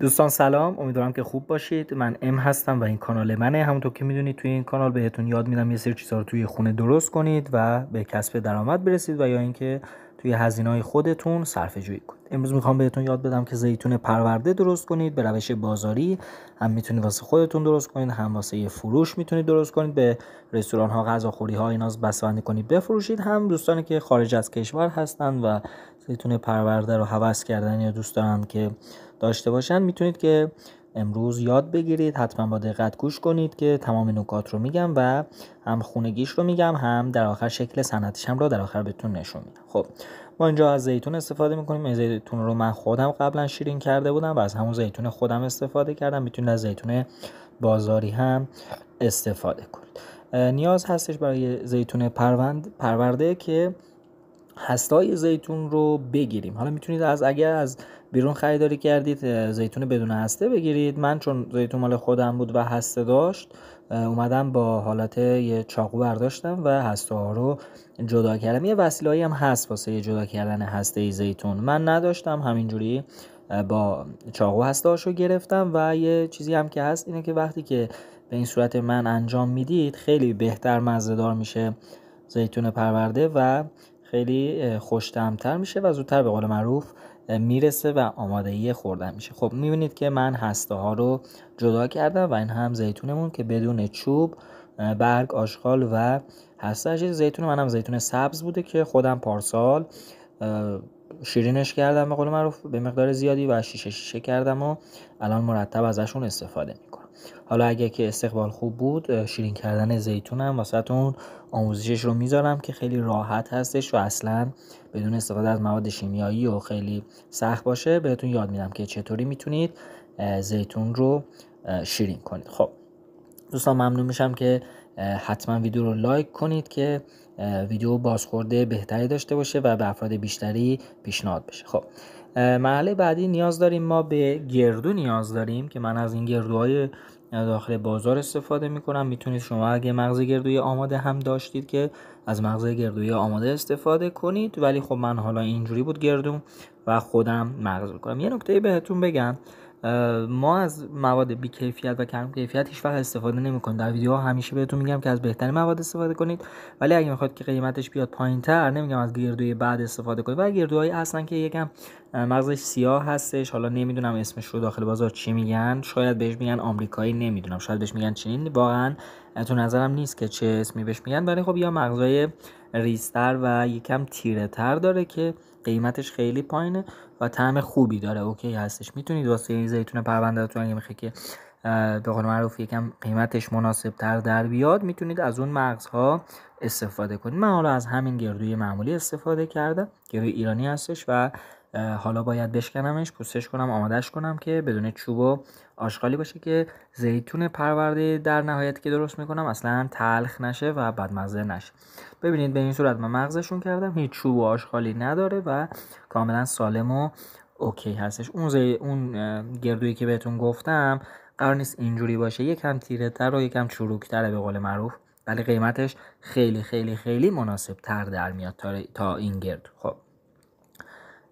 دوستان سلام امیدوارم که خوب باشید من ام هستم و این کانال منه همونطور که میدونید توی این کانال بهتون یاد میدم یه سری چیزها رو توی خونه درست کنید و به کسب درآمد برسید و یا اینکه توی هزینه های خودتون صرفه جویی کنید امروز میخوام بهتون یاد بدم که زیتون پرورده درست کنید به روش بازاری هم میتونید واسه خودتون درست کنید هم واسه فروش میتونید درست کنید به رستوران ها غذاخوری ها ایناز کنید بفروشید هم دوستانی که خارج از کشور هستن و زیتون پرورده رو حوض کردن یا دوست دارن که داشته باشن میتونید که امروز یاد بگیرید حتما با دقت گوش کنید که تمام نکات رو میگم و هم خونگیش رو میگم هم در آخر شکل سنتش هم رو در آخر بهتون نشون میدم خب ما اینجا از زیتون استفاده میکنیم زیتون رو من خودم قبلا شیرین کرده بودم و از همون زیتون خودم استفاده کردم میتونید از زیتون بازاری هم استفاده کنید نیاز هستش برای زیتون پروند پرورده که هستای زیتون رو بگیریم حالا میتونید از اگر از بیرون خریداری کردید زیتون بدون هسته بگیرید من چون زیتون مال خودم بود و هسته داشت اومدم با حالت یه چاقو برداشتم و هسته ها رو جدا کردم یه وسیله هم هست واسه جدا کردن هسته زیتون من نداشتم همینجوری با چاقو هسته رو گرفتم و یه چیزی هم که هست اینه که وقتی که به این صورت من انجام میدید خیلی بهتر مزه دار میشه زیتون پرورده و خیلی خوشتمتر میشه و زودتر به قول معروف میرسه و آمادگی خوردن میشه خب میبینید که من هسته ها رو جدا کردم و این هم زیتونمون که بدون چوب برگ آشغال و هسته زیتون هم زیتون سبز بوده که خودم پارسال شیرینش کردم به قول معروف به مقدار زیادی و شیشه شیشه کردم و الان مرتب ازشون استفاده میکنم حالا اگه که استقبال خوب بود شیرین کردن زیتون هم واسهتون آموزشش رو میذارم که خیلی راحت هستش و اصلا بدون استفاده از مواد شیمیایی و خیلی سخت باشه بهتون یاد میدم که چطوری میتونید زیتون رو شیرین کنید خب دوستان ممنون میشم که حتما ویدیو رو لایک کنید که ویدیو بازخورده بهتری داشته باشه و به افراد بیشتری پیشنهاد بشه خب مرحله بعدی نیاز داریم ما به گردو نیاز داریم که من از این گردوهای داخل بازار استفاده میکنم میتونید شما اگه مغز گردوی آماده هم داشتید که از مغز گردوی آماده استفاده کنید ولی خب من حالا اینجوری بود گردو و خودم مغز میکنم یه نکته بهتون بگم ما از مواد بیکیفیت و کم کیفیت هیچ استفاده نمیکنیم در ویدیو همیشه بهتون میگم که از بهترین مواد استفاده کنید ولی اگه میخواد که قیمتش بیاد پایینتر نمیگم از گردوی بعد استفاده کنید و گردوهای اصلا که یکم مغزش سیاه هستش حالا نمیدونم اسمش رو داخل بازار چی میگن شاید بهش میگن آمریکایی نمیدونم شاید بهش میگن چینی واقعا تو نظرم نیست که چه اسمی بهش میگن ولی خب یا مغزای ریستر و یکم تیره تر داره که قیمتش خیلی پایینه و طعم خوبی داره اوکی هستش میتونید واسه این زیتون تو اگه میخه که به قول معروف یکم قیمتش مناسب تر در بیاد میتونید از اون مغزها استفاده کنید من حالا از همین گردوی معمولی استفاده کردم گردوی ایرانی هستش و حالا باید بشکنمش پوستش کنم آمادش کنم که بدون چوب و آشغالی باشه که زیتون پرورده در نهایت که درست میکنم اصلا تلخ نشه و بدمزه نشه ببینید به این صورت من مغزشون کردم هیچ چوب و آشغالی نداره و کاملا سالم و اوکی هستش اون زی... اون گردویی که بهتون گفتم قرار نیست اینجوری باشه یکم تیره تر و یکم چروکتره به قول معروف ولی قیمتش خیلی خیلی خیلی مناسب تر در میاد تا, تا این گرد خب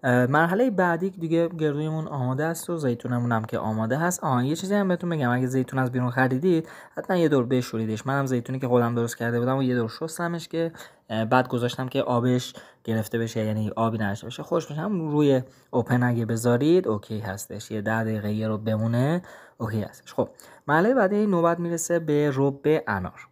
مرحله بعدی دیگه گردویمون آماده است و زیتونمون هم که آماده هست آها یه چیزی هم بهتون بگم اگه زیتون از بیرون خریدید حتما یه دور بشوریدش منم زیتونی که خودم درست کرده بودم و یه دور شستمش که بعد گذاشتم که آبش گرفته بشه یعنی آبی نشه بشه خوش بشه هم روی اوپن اگه بذارید اوکی هستش یه ده دقیقه رو بمونه اوکی هستش خب مرحله بعدی نوبت میرسه به رب انار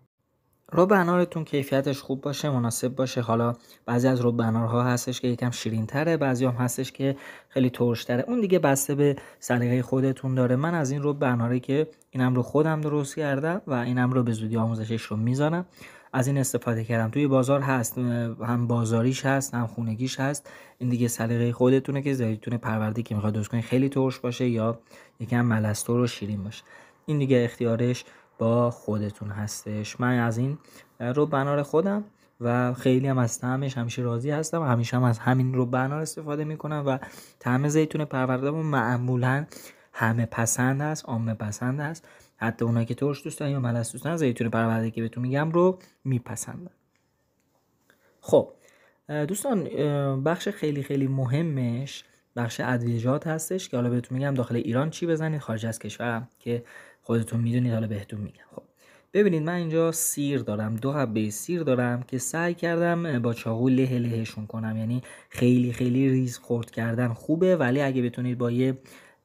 رب انارتون کیفیتش خوب باشه مناسب باشه حالا بعضی از رب انارها هستش که یکم شیرین تره بعضی هم هستش که خیلی ترش تره اون دیگه بسته به سلیقه خودتون داره من از این رب اناره که اینم رو خودم درست کردم و اینم رو به زودی آموزشش رو میذارم از این استفاده کردم توی بازار هست هم بازاریش هست هم خونگیش هست این دیگه سلیقه خودتونه که زیتون پرورده که میخواد درست کنید خیلی ترش باشه یا یکم ملستر و شیرین باشه این دیگه اختیارش با خودتون هستش من از این رو بنار خودم و خیلی هم از طعمش همیشه راضی هستم و همیشه هم از همین رو بنار استفاده میکنم و طعم زیتون پرورده معمولا همه پسند است عامه پسند است حتی اونا که ترش دوستن یا ملس دارن زیتون پرورده که بهتون میگم رو میپسندن خب دوستان بخش خیلی خیلی مهمش بخش ادویجات هستش که حالا بهتون میگم داخل ایران چی بزنید خارج از کشورم که خودتون میدونید حالا بهتون میگم خب ببینید من اینجا سیر دارم دو حبه سیر دارم که سعی کردم با چاقو له لهشون کنم یعنی خیلی خیلی ریز خورد کردن خوبه ولی اگه بتونید با یه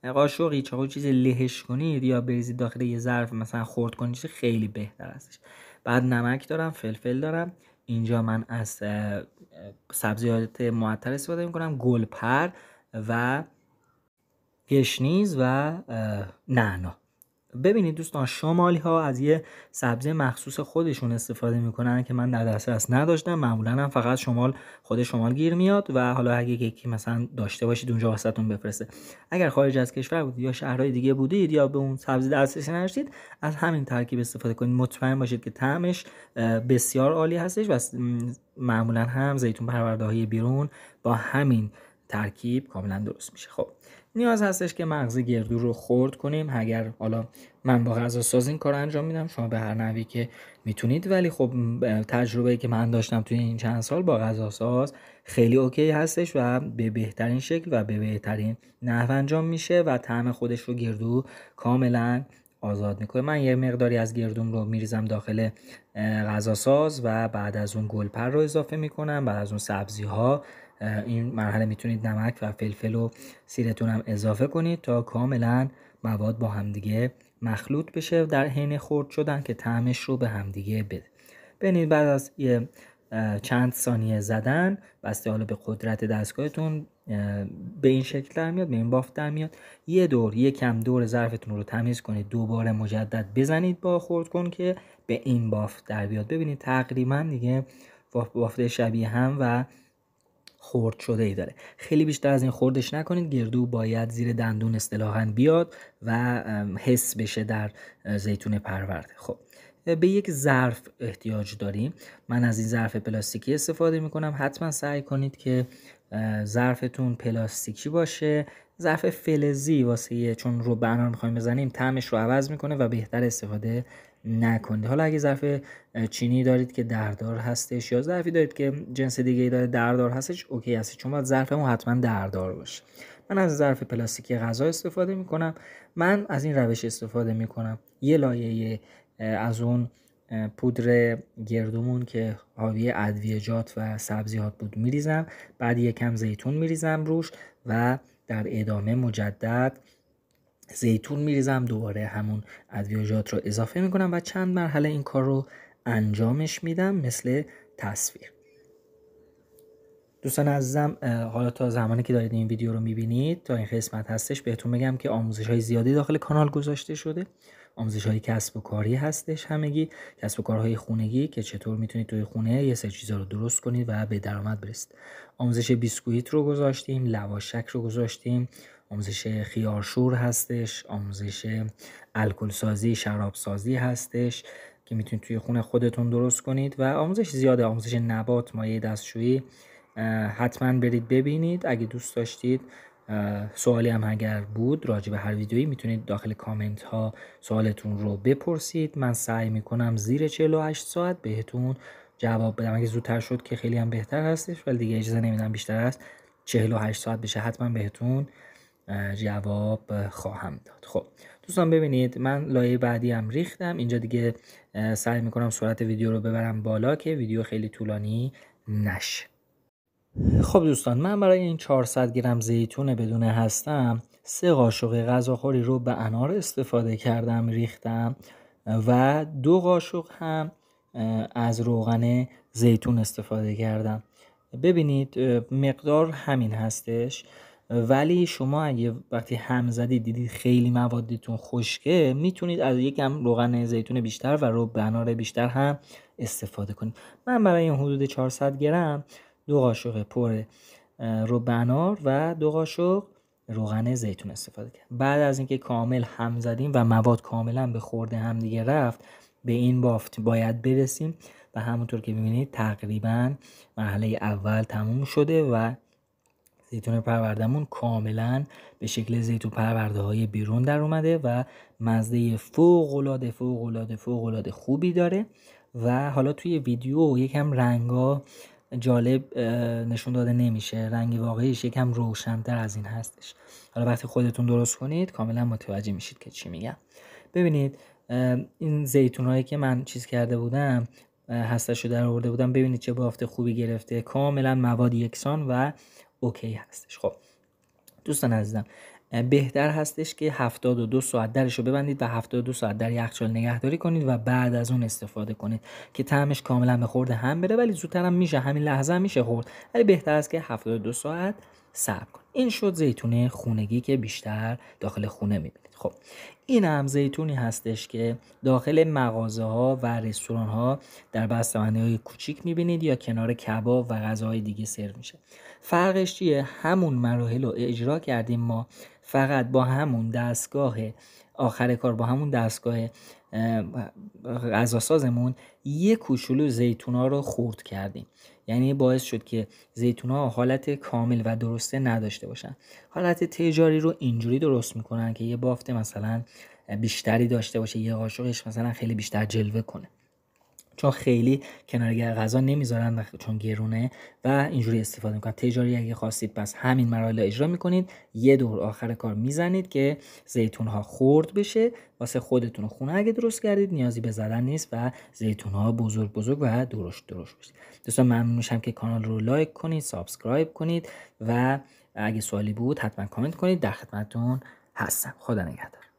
قاشقی چاقو چیز لهش کنید یا بریزید داخل یه ظرف مثلا خورد کنید خیلی بهتر هستش بعد نمک دارم فلفل دارم اینجا من از سبزیات معطر استفاده میکنم گلپر و گشنیز و نعنا ببینید دوستان شمالی ها از یه سبزی مخصوص خودشون استفاده میکنن که من در دسترس نداشتم معمولا هم فقط شمال خود شمال گیر میاد و حالا اگه یکی مثلا داشته باشید اونجا واسهتون بفرسته اگر خارج از کشور بودید یا شهرهای دیگه بودید یا به اون سبزی دسترسی نداشتید از همین ترکیب استفاده کنید مطمئن باشید که طعمش بسیار عالی هستش و معمولا هم زیتون پرورده های بیرون با همین ترکیب کاملا درست میشه خب نیاز هستش که مغز گردو رو خرد کنیم اگر حالا من با غذا ساز این کار انجام میدم شما به هر نوی که میتونید ولی خب تجربه که من داشتم توی این چند سال با غذا ساز خیلی اوکی هستش و به بهترین شکل و به بهترین نحو انجام میشه و طعم خودش رو گردو کاملا آزاد میکنه من یه مقداری از گردوم رو میریزم داخل غذا ساز و بعد از اون گلپر رو اضافه میکنم بعد از اون سبزی ها این مرحله میتونید نمک و فلفل و سیرتون هم اضافه کنید تا کاملا مواد با همدیگه مخلوط بشه در حین خرد شدن که طعمش رو به همدیگه بده ببینید بعد از یه چند ثانیه زدن بسته حالا به قدرت دستگاهتون به این شکل در میاد به این بافت در میاد یه دور یه کم دور ظرفتون رو تمیز کنید دوباره مجدد بزنید با خورد کن که به این بافت در بیاد ببینید تقریبا دیگه بافت شبیه هم و خرد شده ای داره خیلی بیشتر از این خوردش نکنید گردو باید زیر دندون اصطلاحا بیاد و حس بشه در زیتون پرورده خب به یک ظرف احتیاج داریم من از این ظرف پلاستیکی استفاده میکنم حتما سعی کنید که ظرفتون پلاستیکی باشه ظرف فلزی واسه چون رو بنا میخوایم بزنیم طعمش رو عوض میکنه و بهتر استفاده نکنید حالا اگه ظرف چینی دارید که دردار هستش یا ظرفی دارید که جنس دیگه ای داره دردار هستش اوکی هستش چون باید ظرفمون حتما دردار باشه من از ظرف پلاستیکی غذا استفاده کنم من از این روش استفاده کنم یه لایه از اون پودر گردومون که حاوی ادویجات و سبزیات بود میریزم بعد یکم زیتون میریزم روش و در ادامه مجدد زیتون میریزم دوباره همون جات رو اضافه میکنم و چند مرحله این کار رو انجامش میدم مثل تصویر دوستان عزیزم حالا تا زمانی که دارید این ویدیو رو میبینید تا این قسمت هستش بهتون بگم که آموزش های زیادی داخل کانال گذاشته شده آموزش های کسب و کاری هستش همگی کسب و کارهای خونگی که چطور میتونید توی خونه یه سری چیزا رو درست کنید و به درآمد برسید آموزش بیسکویت رو گذاشتیم لواشک رو گذاشتیم آموزش خیارشور هستش آموزش الکل سازی شراب سازی هستش که میتونید توی خونه خودتون درست کنید و آموزش زیاده آموزش نبات مایه دستشویی حتما برید ببینید اگه دوست داشتید سوالی هم اگر بود راجع به هر ویدیویی میتونید داخل کامنت ها سوالتون رو بپرسید من سعی میکنم زیر 48 ساعت بهتون جواب بدم اگه زودتر شد که خیلی هم بهتر هستش ولی دیگه اجازه نمیدم بیشتر است 48 ساعت بشه حتما بهتون جواب خواهم داد خب دوستان ببینید من لایه بعدی هم ریختم اینجا دیگه سعی میکنم سرعت ویدیو رو ببرم بالا که ویدیو خیلی طولانی نشه خب دوستان من برای این 400 گرم زیتون بدون هستم سه قاشق غذاخوری رو به انار استفاده کردم ریختم و دو قاشق هم از روغن زیتون استفاده کردم ببینید مقدار همین هستش ولی شما اگه وقتی هم زدی دیدید خیلی موادتون خشکه میتونید از یکم روغن زیتون بیشتر و رو بنار بیشتر هم استفاده کنید من برای این حدود 400 گرم دو قاشق پر رو بنار و دو قاشق روغن زیتون استفاده کرد بعد از اینکه کامل هم زدیم و مواد کاملا به خورده هم دیگه رفت به این بافت باید برسیم و همونطور که میبینید تقریبا مرحله اول تموم شده و زیتون پروردمون کاملا به شکل زیتون پرورده های بیرون در اومده و مزده فوق العاده فوق العاده فوق خوبی داره و حالا توی ویدیو یکم رنگا جالب نشون داده نمیشه رنگ واقعیش یکم روشنتر از این هستش حالا وقتی خودتون درست کنید کاملا متوجه میشید که چی میگم ببینید این زیتون هایی که من چیز کرده بودم هستش رو در آورده بودم ببینید چه بافته خوبی گرفته کاملا مواد یکسان و اوکی هستش خب دوستان عزیزم بهتر هستش که 72 ساعت درش رو ببندید و 72 ساعت در یخچال نگهداری کنید و بعد از اون استفاده کنید که طعمش کاملا به خورد هم بره ولی زودتر هم میشه همین لحظه هم میشه خورد ولی بهتر است که 72 ساعت صبر کن این شد زیتون خونگی که بیشتر داخل خونه میبینید خب این هم زیتونی هستش که داخل مغازه ها و رستوران ها در بستانه های کوچیک میبینید یا کنار کباب و غذاهای دیگه سرو میشه فرقش چیه همون مراحل رو اجرا کردیم ما فقط با همون دستگاه آخر کار با همون دستگاه غذاسازمون یه کوچولو زیتون ها رو خورد کردیم یعنی باعث شد که زیتونا حالت کامل و درسته نداشته باشن حالت تجاری رو اینجوری درست میکنن که یه بافته مثلا بیشتری داشته باشه یه قاشقش مثلا خیلی بیشتر جلوه کنه چون خیلی کنارگر غذا نمیذارن چون گرونه و اینجوری استفاده میکنن تجاری اگه خواستید پس همین مراحل اجرا میکنید یه دور آخر کار میزنید که زیتون ها خرد بشه واسه خودتون خونه اگه درست کردید نیازی به زدن نیست و زیتون ها بزرگ بزرگ و درشت درشت بشه دوستان ممنون میشم که کانال رو لایک کنید سابسکرایب کنید و اگه سوالی بود حتما کامنت کنید در خدمتتون هستم خدا نگهدار